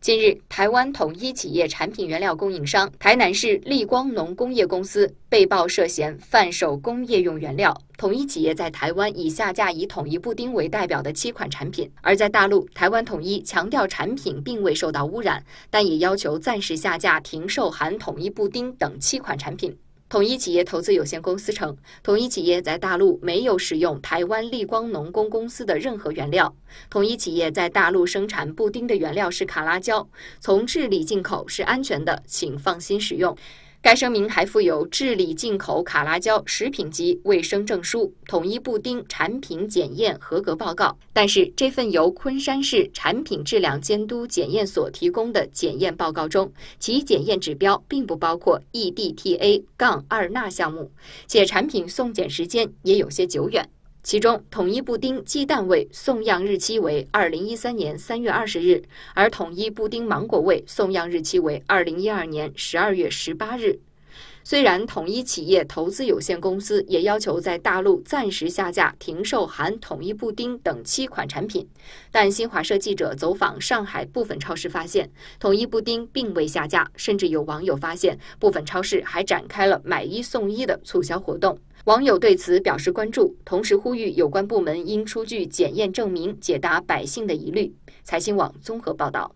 近日，台湾统一企业产品原料供应商台南市立光农工业公司被曝涉嫌贩售工业用原料。统一企业在台湾已下架以统一布丁为代表的七款产品，而在大陆，台湾统一强调产品并未受到污染，但也要求暂时下架停售含统一布丁等七款产品。统一企业投资有限公司称，统一企业在大陆没有使用台湾立光农工公司的任何原料。统一企业在大陆生产布丁的原料是卡拉胶，从智利进口是安全的，请放心使用。该声明还附有治理进口卡拉胶食品级卫生证书、统一布丁产品检验合格报告。但是，这份由昆山市产品质量监督检验所提供的检验报告中，其检验指标并不包括 EDTA- 杠二钠项目，且产品送检时间也有些久远。其中，统一布丁鸡蛋味送样日期为二零一三年三月二十日，而统一布丁芒果味送样日期为二零一二年十二月十八日。虽然统一企业投资有限公司也要求在大陆暂时下架停售含统一布丁等七款产品，但新华社记者走访上海部分超市发现，统一布丁并未下架，甚至有网友发现部分超市还展开了买一送一的促销活动。网友对此表示关注，同时呼吁有关部门应出具检验证明，解答百姓的疑虑。财新网综合报道。